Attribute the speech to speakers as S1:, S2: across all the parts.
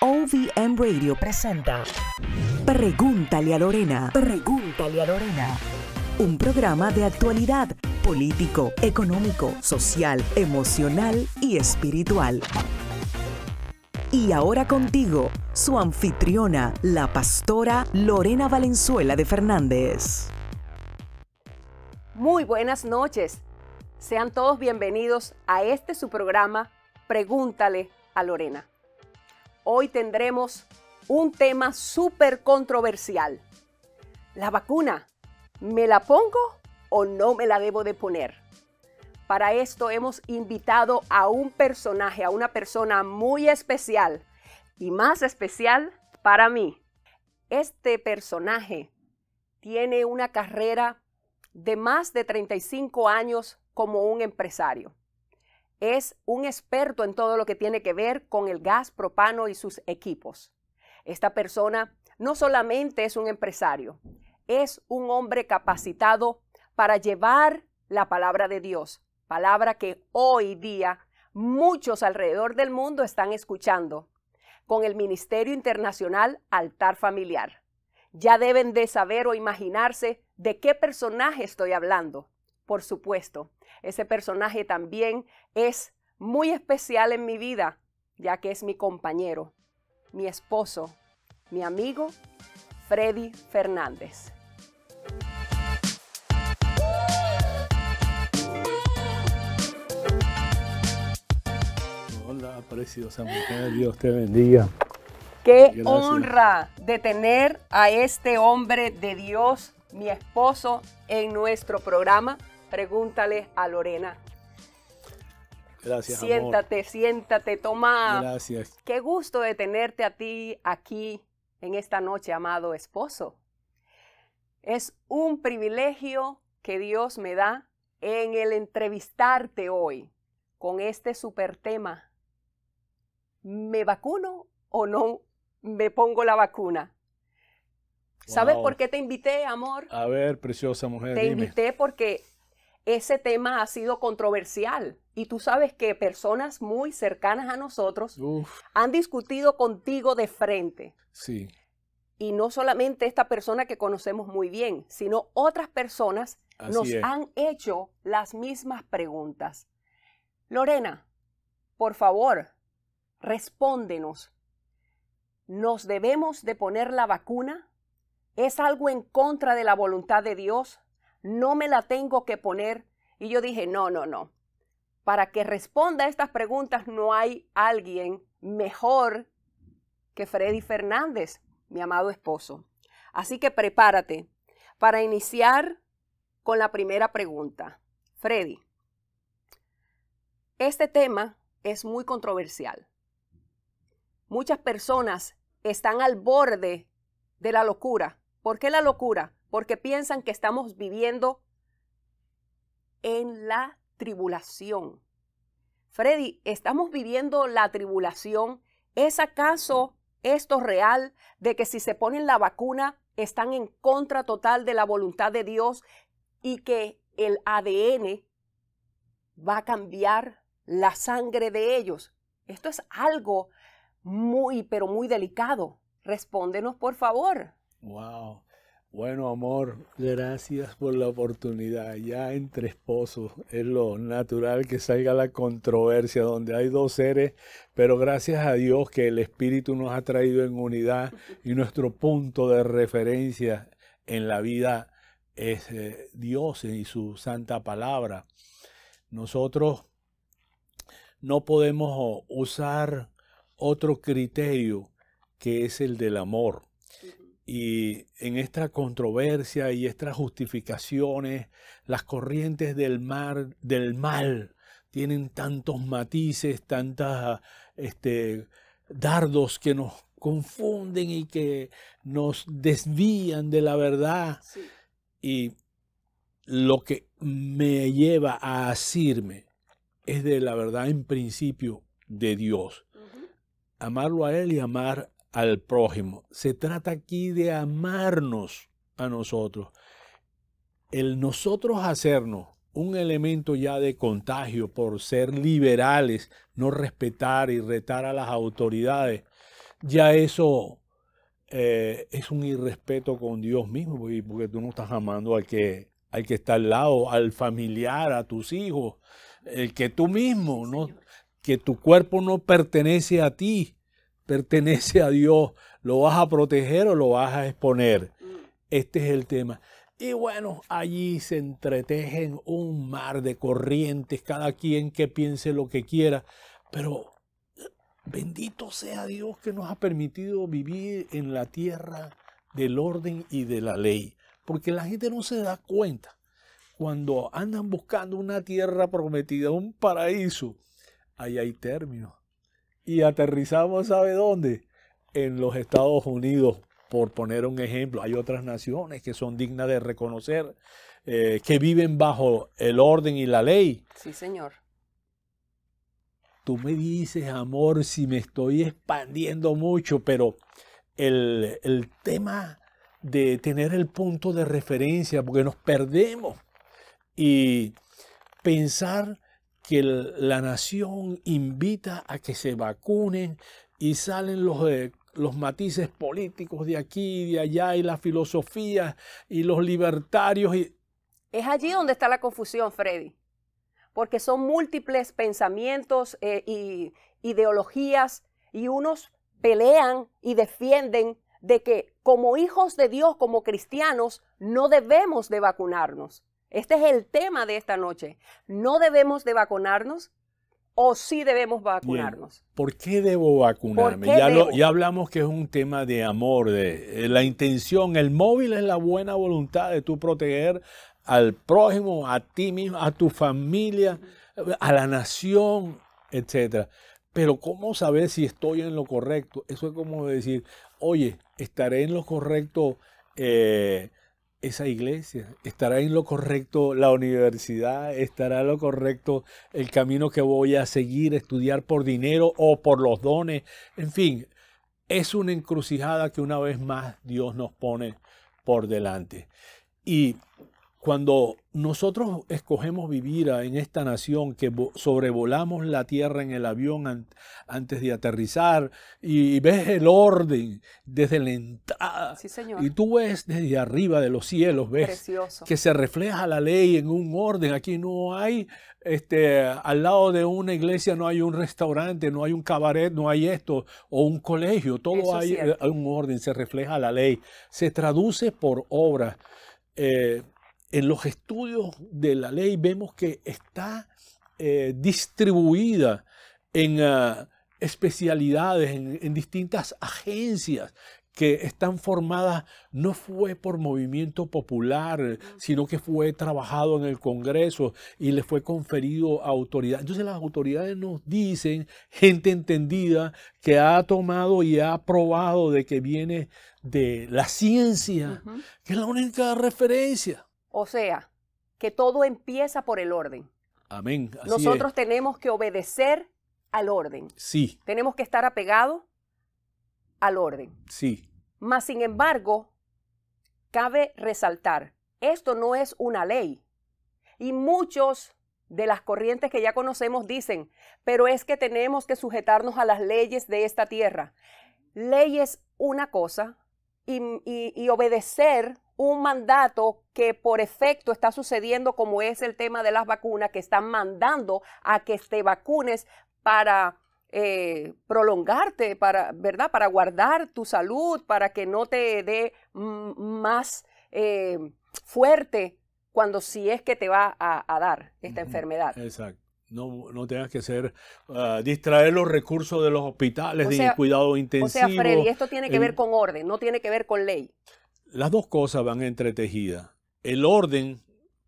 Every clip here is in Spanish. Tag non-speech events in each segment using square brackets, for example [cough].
S1: OVM Radio presenta Pregúntale a Lorena. Pregúntale a Lorena. Un programa de actualidad político, económico, social, emocional y espiritual. Y ahora contigo, su anfitriona, la pastora Lorena Valenzuela de Fernández. Muy buenas noches. Sean todos bienvenidos a este su programa Pregúntale a Lorena. Hoy tendremos un tema súper controversial. La vacuna, ¿me la pongo o no me la debo de poner? Para esto hemos invitado a un personaje, a una persona muy especial y más especial para mí. Este personaje tiene una carrera de más de 35 años como un empresario es un experto en todo lo que tiene que ver con el gas propano y sus equipos. Esta persona no solamente es un empresario, es un hombre capacitado para llevar la palabra de Dios, palabra que hoy día muchos alrededor del mundo están escuchando, con el Ministerio Internacional Altar Familiar. Ya deben de saber o imaginarse de qué personaje estoy hablando. Por supuesto, ese personaje también es muy especial en mi vida, ya que es mi compañero, mi esposo, mi amigo, Freddy Fernández.
S2: Hola, preciosa mujer, Dios te bendiga. Qué honra
S1: de tener a este hombre de Dios, mi esposo, en nuestro programa Pregúntale a Lorena.
S2: Gracias. Siéntate,
S1: amor. siéntate, toma. Gracias. Qué gusto de tenerte a ti aquí en esta noche, amado esposo. Es un privilegio que Dios me da en el entrevistarte hoy con este super tema. ¿Me vacuno o no me pongo la vacuna? ¿Sabes por qué te invité, amor?
S2: A ver, preciosa mujer. Te invité
S1: porque ese tema ha sido controversial y tú sabes que personas muy cercanas a nosotros han discutido contigo de frente. Sí. Y no solamente esta persona que conocemos muy bien, sino otras personas nos han hecho las mismas preguntas. Lorena, por favor, respóndenos. ¿Nos debemos de poner la vacuna? ¿Es algo en contra de la voluntad de Dios? no me la tengo que poner. Y yo dije, no, no, no. Para que responda a estas preguntas no hay alguien mejor que Freddy Fernández, mi amado esposo. Así que prepárate para iniciar con la primera pregunta. Freddy, este tema es muy controversial. Muchas personas están al borde de la locura. ¿Por qué la locura? porque piensan que estamos viviendo en la tribulación. Freddy, ¿estamos viviendo la tribulación? ¿Es acaso esto real de que si se ponen la vacuna están en contra total de la voluntad de Dios y que el ADN va a cambiar la sangre de ellos? Esto es algo muy, pero muy delicado. Respóndenos, por favor.
S2: Wow. Bueno, amor, gracias por la oportunidad. Ya entre esposos es lo natural que salga la controversia donde hay dos seres, pero gracias a Dios que el Espíritu nos ha traído en unidad y nuestro punto de referencia en la vida es eh, Dios y su santa palabra. Nosotros no podemos usar otro criterio que es el del amor y en esta controversia y estas justificaciones, las corrientes del, mar, del mal tienen tantos matices, tantas este, dardos que nos confunden y que nos desvían de la verdad. Y lo que me lleva a asirme es de la verdad en principio de Dios. Amarlo a Él y amar al prójimo. Se trata aquí de amarnos a nosotros. El nosotros hacernos un elemento ya de contagio por ser liberales, no respetar y retar a las autoridades, ya eso eh, es un irrespeto con Dios mismo, porque, tú no estás amando al que, al que está al lado, al familiar, a tus hijos, el que tú mismo, ¿no? que tu cuerpo no pertenece a ti, pertenece a Dios, ¿lo vas a proteger o lo vas a exponer? Mm. Este es el tema. Y bueno, allí se entretejen un mar de corrientes, cada quien que piense lo que quiera, pero bendito sea Dios que nos ha permitido vivir en la tierra del orden y de la ley, porque la gente no se da cuenta. Cuando andan buscando una tierra prometida, un paraíso, ahí hay términos, y aterrizamos, ¿sabe dónde? En los Estados Unidos, por poner un ejemplo. Hay otras naciones que son dignas de reconocer, eh, que viven bajo el orden y la ley. Sí, señor. Tú me dices, amor, si me estoy expandiendo mucho, pero el, el tema de tener el punto de referencia, porque nos perdemos y pensar que la nación invita a que se vacunen y salen los, eh, los matices políticos de aquí y de allá y la filosofía y los libertarios. Y...
S1: Es allí donde está la confusión, Freddy, porque son múltiples pensamientos e ideologías y unos pelean y defienden de que como hijos de Dios, como cristianos, no debemos de vacunarnos. Este es el tema de esta noche. ¿No debemos de vacunarnos o sí debemos vacunarnos?
S2: ¿Por qué debo vacunarme? ya, hablamos que es un tema de amor, de eh, la intención. El móvil es la buena voluntad de tú proteger al prójimo, a ti mismo, a tu familia, a la nación, etc. Pero ¿cómo saber si estoy en lo correcto? Eso es como decir, oye, estaré en lo correcto eh, esa iglesia? ¿Estará en lo correcto la universidad? ¿Estará en lo correcto el camino que voy a seguir, estudiar por dinero o por los dones? En fin, es una encrucijada que una vez más Dios nos pone por delante. Y cuando nosotros escogemos vivir en esta nación, que sobrevolamos la tierra en el avión antes de aterrizar y ves el orden desde la entrada, y tú ves desde arriba de los cielos, ves que se refleja la ley en un orden. Aquí no hay, este, al lado de una iglesia no hay un restaurante, no hay un cabaret, no hay esto, o un colegio, todo hay, eh, un orden, se refleja la ley, se traduce por obra. Eh, en los estudios de la ley vemos que está eh, distribuida en ah, especialidades, en, distintas agencias que están formadas no fue por movimiento popular, sino que fue trabajado en el Congreso y le fue conferido autoridad. Entonces las autoridades nos dicen, gente entendida, que ha tomado y ha probado de que viene de la ciencia, que es la única referencia.
S1: O sea, que todo empieza por el orden.
S2: Amén. Nosotros
S1: tenemos que obedecer al orden. Sí. Tenemos que estar apegados al orden. Sí. Mas, sin embargo, cabe resaltar, esto no es una ley. Y muchos de las corrientes que ya conocemos dicen, pero es que tenemos que sujetarnos a las leyes de esta tierra. Ley es una cosa y, y obedecer un mandato que por efecto está sucediendo, como es el tema de las vacunas, que están mandando a que te vacunes para eh, prolongarte, para, ¿verdad? Para guardar tu salud, para que no te dé más eh, fuerte cuando si es que te va a, dar esta enfermedad.
S2: Exacto. No, no, tengas que ser, ah, distraer los recursos de los hospitales de cuidado intensivo. O sea, Freddy, esto tiene que ver
S1: con orden, no tiene que ver con ley.
S2: Las dos cosas van entretejidas. El orden,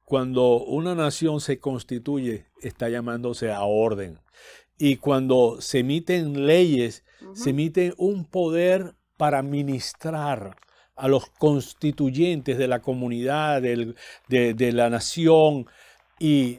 S2: cuando una nación se constituye, está llamándose a orden. Y cuando se emiten leyes, se emite un poder para ministrar a los constituyentes de la comunidad, de, de la nación. Y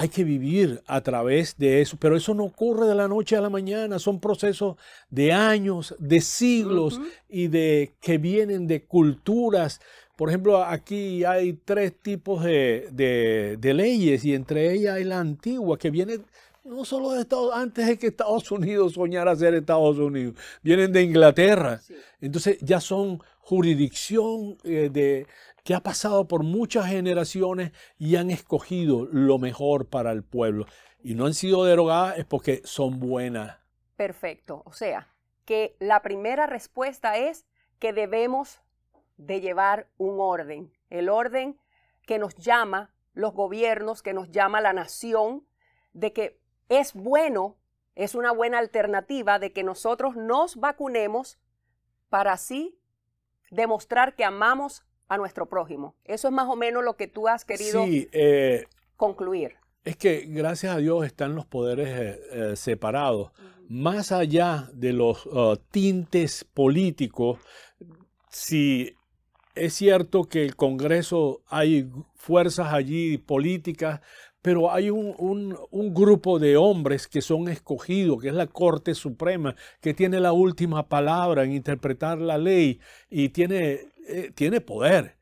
S2: hay que vivir a través de eso, pero eso no ocurre de la noche a la mañana, son procesos de años, de siglos y de que vienen de culturas. Por ejemplo, aquí hay tres tipos de, leyes y entre ellas hay la antigua que viene no solo de Estados antes de que Estados [laughs] Unidos soñara ser Estados Unidos, vienen de Inglaterra. Entonces ya son jurisdicción eh, de, que ha pasado por muchas generaciones y han escogido lo mejor para el pueblo y no han sido derogadas es porque son buenas.
S1: Perfecto, o sea, que la primera respuesta es que debemos de llevar un orden, el orden que nos llama los gobiernos, que nos llama la nación, de que es bueno, es una buena alternativa de que nosotros nos vacunemos para así demostrar que amamos a nuestro prójimo. Eso es más o menos lo que tú has querido
S2: eh,
S1: concluir.
S2: Es que gracias a Dios están los poderes eh, eh, separados. Más allá de los uh, tintes políticos, si es cierto que el Congreso hay fuerzas allí políticas, pero hay un, grupo de hombres que son escogidos, que es la Corte Suprema, que tiene la última palabra en interpretar la ley y tiene, eh, tiene poder.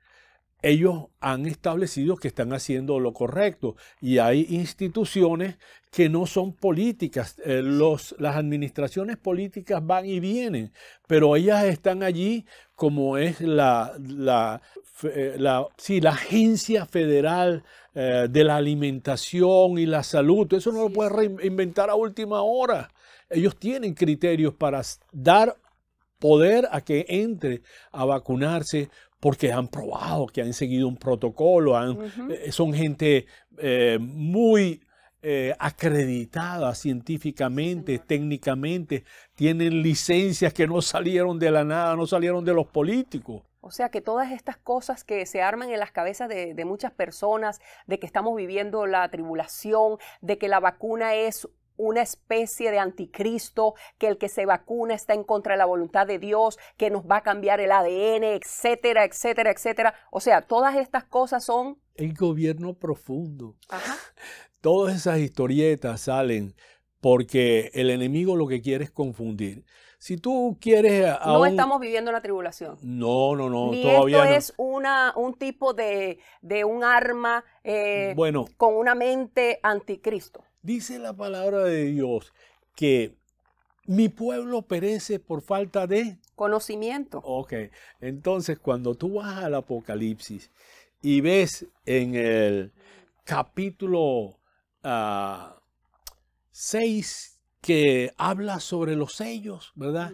S2: Ellos han establecido que están haciendo lo correcto y hay instituciones que no son políticas. Eh, los, las administraciones políticas van y vienen, pero ellas están allí como es la, la, eh, la, la Agencia Federal eh, de la alimentación y la salud. Eso no lo puedes reinventar a última hora. Ellos tienen criterios para dar poder a que entre a vacunarse porque han probado, que han seguido un protocolo, eh, son gente eh, muy acreditada científicamente, técnicamente, tienen licencias que no salieron de la nada, no salieron de los políticos.
S1: O sea que todas estas cosas que se arman en las cabezas de, muchas personas, de que estamos viviendo la tribulación, de que la vacuna es una especie de anticristo, que el que se vacuna está en contra de la voluntad de Dios, que nos va a cambiar el ADN, etcétera, etcétera, etcétera. O sea, todas estas cosas son...
S2: El gobierno profundo. Ajá. [laughs] Todas esas historietas salen porque el enemigo lo que quiere es confundir. Si tú quieres... no estamos
S1: viviendo la tribulación.
S2: No, no, no, todavía no. es
S1: una, un tipo de, un arma eh, bueno, con una mente anticristo.
S2: Dice la palabra de Dios que mi pueblo perece por falta de... Conocimiento. Ok, entonces cuando tú vas al Apocalipsis y ves en el capítulo 6, ah, que habla sobre los sellos, ¿verdad?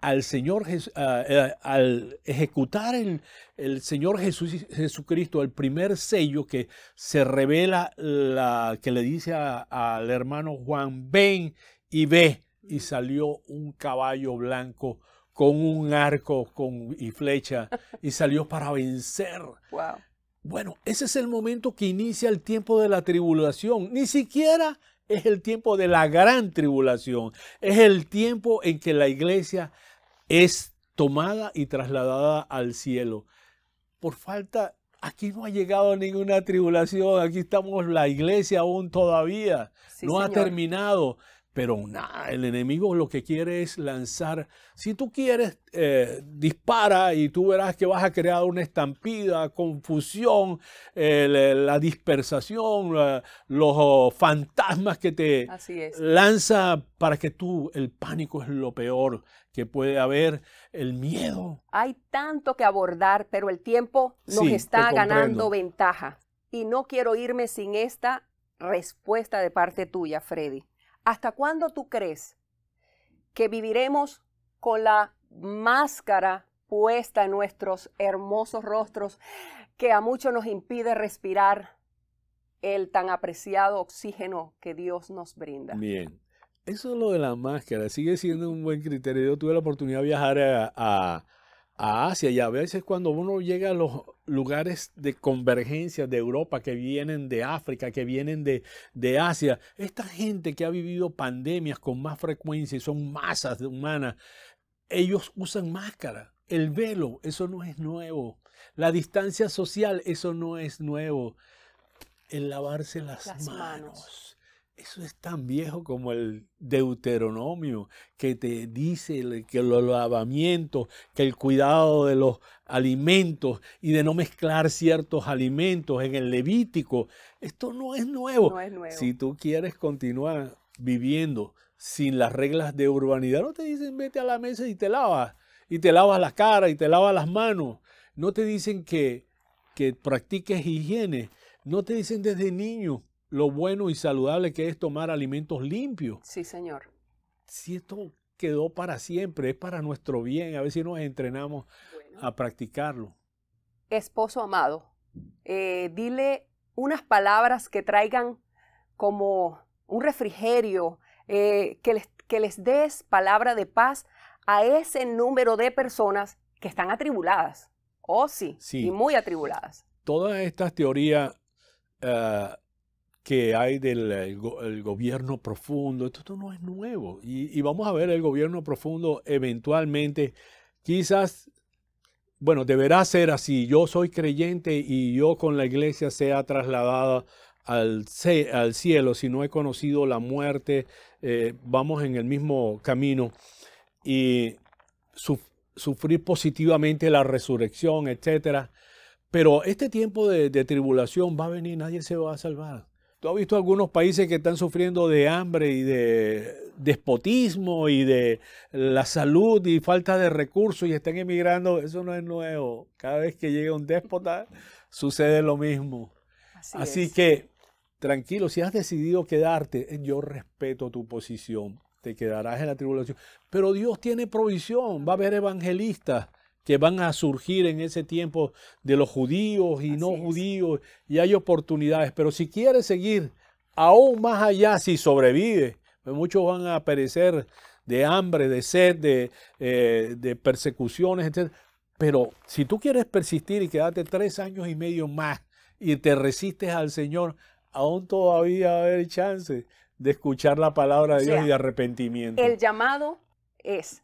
S2: Al Señor, ah, eh, al ejecutar el, Señor Jesús, Jesucristo, el primer sello que se revela, la, que le dice al hermano Juan, ven y ve, y salió un caballo blanco con un arco con, y flecha, y salió para vencer. Bueno, ese es el momento que inicia el tiempo de la tribulación. Ni siquiera es el tiempo de la gran tribulación, es el tiempo en que la iglesia es tomada y trasladada al cielo. Por falta, aquí no ha llegado ninguna tribulación, aquí estamos la iglesia aún todavía, no ha terminado. Pero nada, el enemigo lo que quiere es lanzar. Si tú quieres, eh, dispara y tú verás que vas a crear una estampida, confusión, eh, la, dispersación, los oh, fantasmas que te lanza para que tú, el pánico es lo peor que puede haber, el miedo.
S1: Hay tanto que abordar, pero el tiempo nos está ganando ventaja. Y no quiero irme sin esta respuesta de parte tuya, Freddy. ¿Hasta cuándo tú crees que viviremos con la máscara puesta en nuestros hermosos rostros que a muchos nos impide respirar el tan apreciado oxígeno que Dios nos brinda?
S2: Bien, eso es lo de la máscara sigue siendo un buen criterio. Yo tuve la oportunidad de viajar a a Asia y a veces cuando uno llega a los lugares de convergencia de Europa que vienen de África, que vienen de, Asia, esta gente que ha vivido pandemias con más frecuencia y son masas humanas, ellos usan máscara. El velo, eso no es nuevo. La distancia social, eso no es nuevo. El lavarse las, manos eso es tan viejo como el Deuteronomio, que te dice que los lavamientos, que el cuidado de los alimentos y de no mezclar ciertos alimentos en el Levítico. Esto no es nuevo. Si tú quieres continuar viviendo sin las reglas de urbanidad, no te dicen vete a la mesa y te lavas, y te lavas la cara y te lavas las manos. No te dicen que, que practiques higiene. No te dicen desde niño lo bueno y saludable que es tomar alimentos limpios. Sí, Señor. Si esto quedó para siempre, es para nuestro bien, a ver si nos entrenamos a practicarlo.
S1: Esposo amado, eh, dile unas palabras que traigan como un refrigerio, eh, que, les, que les des palabra de paz a ese número de personas que están atribuladas. Oh, sí, sí. y muy atribuladas.
S2: Todas estas teorías ah, que hay del gobierno profundo. Esto, no es nuevo. Y, vamos a ver el gobierno profundo eventualmente. Quizás, bueno, deberá ser así. Yo soy creyente y yo con la iglesia sea trasladada al, al cielo. Si no he conocido la muerte, eh, vamos en el mismo camino. Y sufrir positivamente la resurrección, etcétera. Pero este tiempo de, tribulación va a venir, nadie se va a salvar. Tú has visto algunos países que están sufriendo de hambre y de despotismo y de la salud y falta de recursos y están emigrando. Eso no es nuevo. Cada vez que llega un déspota sucede lo mismo. Así, que tranquilo, si has decidido quedarte, eh, yo respeto tu posición. Te quedarás en la tribulación. Pero Dios tiene provisión. Va a haber evangelistas que van a surgir en ese tiempo de los judíos y no judíos, y hay oportunidades. Pero si quieres seguir aún más allá, si sobrevive, pues muchos van a perecer de hambre, de sed, de, eh, persecuciones, etc. Pero si tú quieres persistir y quedarte tres años y medio más y te resistes al Señor, aún todavía va haber chance de escuchar la palabra de Dios y de arrepentimiento. El
S1: llamado es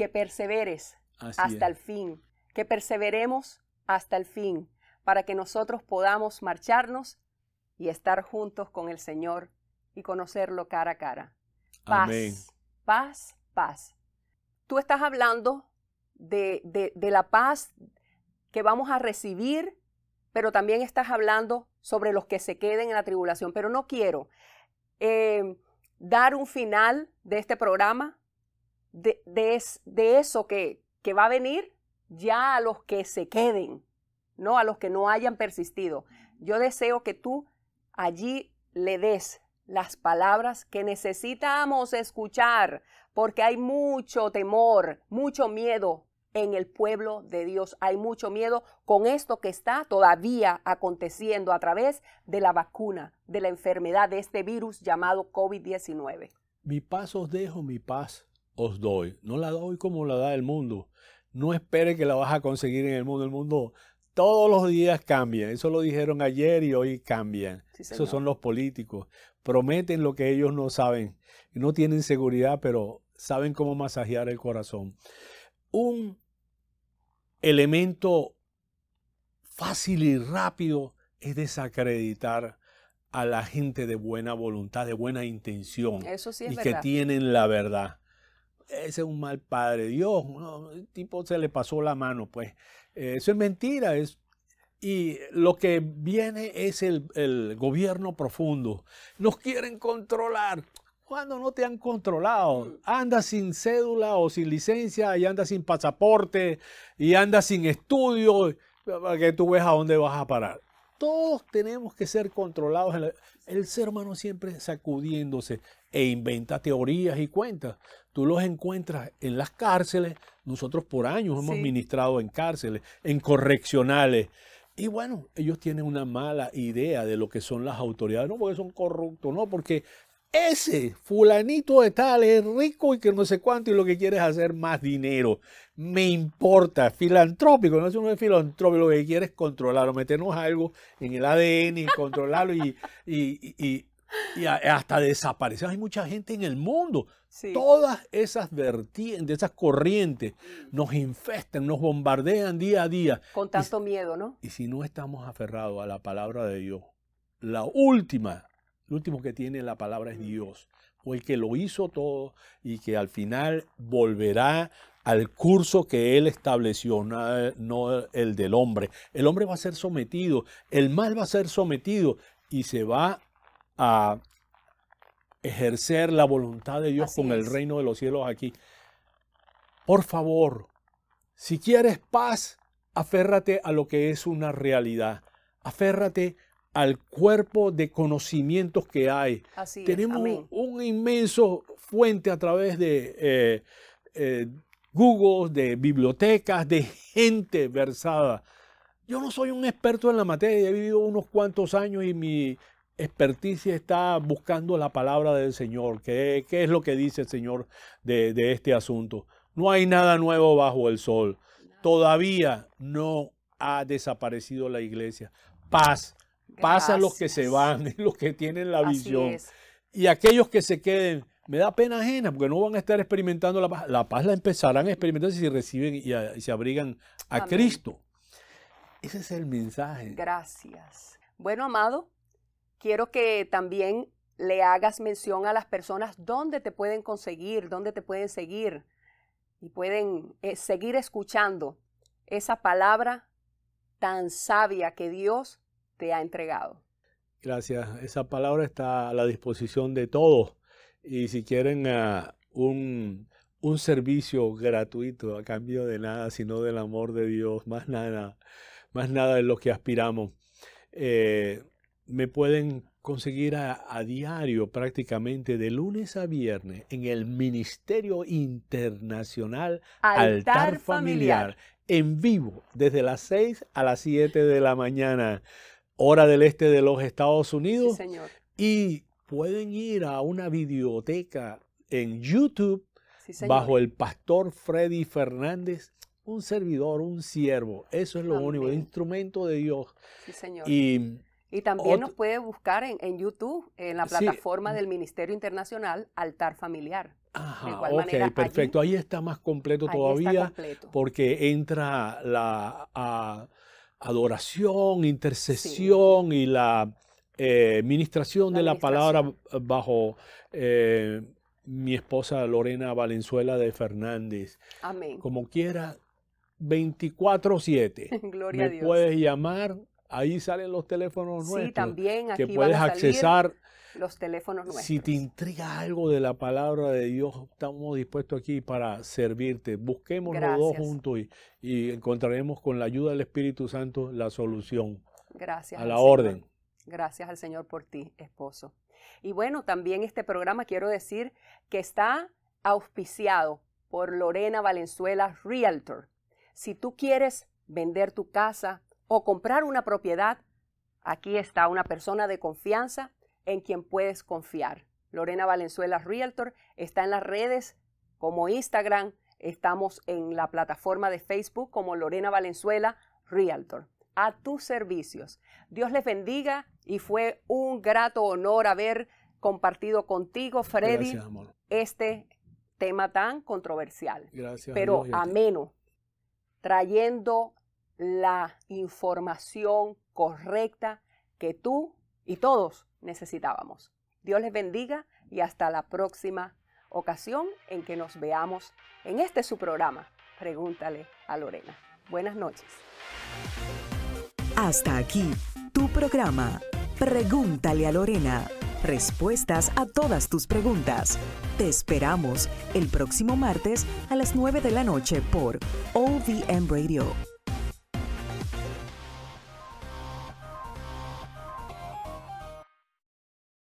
S1: que perseveres hasta el fin, que perseveremos hasta el fin, para que nosotros podamos marcharnos y estar juntos con el Señor y conocerlo cara a cara. Paz, Amén. paz, paz. Tú estás hablando de, de, la paz que vamos a recibir, pero también estás hablando sobre los que se queden en la tribulación. Pero no quiero eh, dar un final de este programa de, de, eso que, que va a venir ya a los que se queden, no a los que no hayan persistido. Yo deseo que tú allí le des las palabras que necesitamos escuchar, porque hay mucho temor, mucho miedo en el pueblo de Dios. Hay mucho miedo con esto que está todavía aconteciendo a través de la vacuna, de la enfermedad, de este virus llamado COVID-19.
S2: Mi paz os dejo, mi paz os doy. No la doy como la da el mundo. No espere que la vas a conseguir en el mundo. El mundo todos los días cambia. Eso lo dijeron ayer y hoy cambian. Esos son los políticos. Prometen lo que ellos no saben. No tienen seguridad, pero saben cómo masajear el corazón. Un elemento fácil y rápido es desacreditar a la gente de buena voluntad, de buena intención Eso sí y que tienen la verdad ese es un mal padre, Dios, el tipo se le pasó la mano, pues eh, eso es mentira, es, y lo que viene es el, gobierno profundo, nos quieren controlar. Cuando no te han controlado, andas sin cédula o sin licencia y andas sin pasaporte y andas sin estudio, para que tú veas a dónde vas a parar todos tenemos que ser controlados. El ser humano siempre sacudiéndose e inventa teorías y cuentas. Tú los encuentras en las cárceles. Nosotros por años hemos ministrado en cárceles, en correccionales. Y bueno, ellos tienen una mala idea de lo que son las autoridades. No porque son corruptos, no porque ese fulanito de tal es rico y que no sé cuánto y lo que quiere es hacer más dinero. Me importa, filantrópico, no es uno es filantrópico, lo que quiere es controlarlo, meternos algo en el ADN y controlarlo y, y hasta desaparecer. Hay mucha gente en el mundo. Todas esas vertientes, esas corrientes nos infestan, nos bombardean día a día.
S1: Con tanto miedo, ¿no?
S2: Y si no estamos aferrados a la palabra de Dios, la última, el último que tiene la palabra es mm. Dios. Fue el que lo hizo todo y que al final volverá al curso que él estableció, no el del hombre. El hombre va a ser sometido, el mal va a ser sometido y se va a ejercer la voluntad de Dios con el reino de los cielos aquí. Por favor, si quieres paz, aférrate a lo que es una realidad. Aférrate al cuerpo de conocimientos que hay. Tenemos un inmenso fuente a través de eh, eh, Google, de bibliotecas, de gente versada. Yo no soy un experto en la materia, he vivido unos cuantos años y mi experticia está buscando la palabra del Señor, qué, es lo que dice el Señor de, este asunto. No hay nada nuevo bajo el sol. Todavía no ha desaparecido la iglesia. Paz, paz a los que se van, [laughs] los que tienen la visión. Y aquellos que se queden, me da pena ajena, porque no van a estar experimentando la paz. La paz la empezarán a experimentar si reciben y, se abrigan a Cristo. Ese es el mensaje.
S1: Gracias. Bueno, amado, quiero que también le hagas mención a las personas dónde te pueden conseguir, dónde te pueden seguir y pueden eh, seguir escuchando esa palabra tan sabia que Dios te ha entregado.
S2: Gracias. Esa palabra está a la disposición de todos. Y si quieren ah, un, servicio gratuito a cambio de nada, sino del amor de Dios, más nada, más nada de lo que aspiramos. Eh, me pueden conseguir a, diario prácticamente de lunes a viernes en el Ministerio Internacional Altar, Familiar, en vivo desde las 6 a las 7 de la mañana, hora del este de los Estados Unidos. Sí, señor. Y pueden ir a una videoteca en YouTube bajo el pastor Freddy Fernández un servidor, un siervo. Eso es lo único, el instrumento de Dios. Sí, señor. Y
S1: y también nos puede buscar en, YouTube, en la plataforma mm. del Ministerio Internacional Altar Familiar.
S2: De ok, manera, perfecto. ahí está más completo todavía porque entra la adoración, intercesión y la administración eh, ministración de la palabra bajo eh, mi esposa Lorena Valenzuela de Fernández.
S1: Amén. Como
S2: quiera, 24-7.
S1: [laughs] Gloria a Dios. Puedes
S2: llamar Ahí salen los teléfonos sí, también que puedes van accesar.
S1: Los teléfonos Si
S2: te intriga algo de la palabra de Dios, estamos dispuestos aquí para servirte. Busquemos los dos juntos y, encontraremos con la ayuda del Espíritu Santo la solución. Gracias. A la orden.
S1: Gracias al Señor por ti, esposo. Y bueno, también este programa quiero decir que está auspiciado por Lorena Valenzuela Realtor. Si tú quieres vender tu casa, o comprar una propiedad, aquí está una persona de confianza en quien puedes confiar. Lorena Valenzuela Realtor está en las redes como Instagram, estamos en la plataforma de Facebook como Lorena Valenzuela Realtor. A tus servicios. Dios les bendiga y fue un grato honor haber compartido contigo, Freddy, este tema tan controversial,
S2: Gracias, pero ameno,
S1: trayendo la información correcta que tú y todos necesitábamos. Dios les bendiga y hasta la próxima ocasión en que nos veamos en este su programa. Pregúntale a Lorena. Buenas noches. Hasta aquí tu programa. Pregúntale a Lorena. Respuestas a todas tus preguntas. Te esperamos el próximo martes a las 9 de la noche por OVM Radio